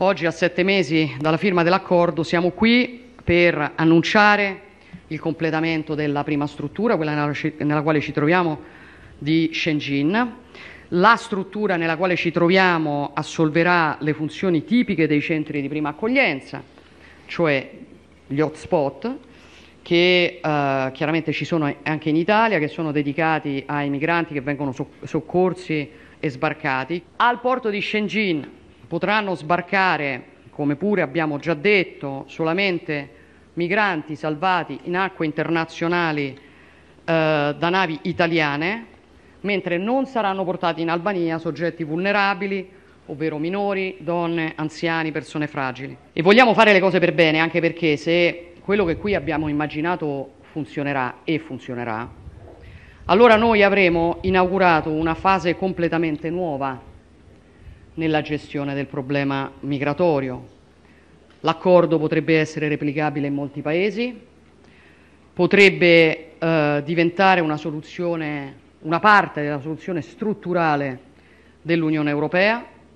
Oggi, a sette mesi dalla firma dell'accordo, siamo qui per annunciare il completamento della prima struttura, quella nella quale ci troviamo, di Shenzhen. La struttura nella quale ci troviamo assolverà le funzioni tipiche dei centri di prima accoglienza, cioè gli hotspot che eh, chiaramente ci sono anche in Italia, che sono dedicati ai migranti che vengono soccorsi e sbarcati. Al porto di Shenzhen potranno sbarcare, come pure abbiamo già detto, solamente migranti salvati in acque internazionali eh, da navi italiane, mentre non saranno portati in Albania soggetti vulnerabili, ovvero minori, donne, anziani, persone fragili. E vogliamo fare le cose per bene, anche perché se quello che qui abbiamo immaginato funzionerà e funzionerà, allora noi avremo inaugurato una fase completamente nuova nella gestione del problema migratorio. L'accordo potrebbe essere replicabile in molti paesi, potrebbe eh, diventare una soluzione, una parte della soluzione strutturale dell'Unione Europea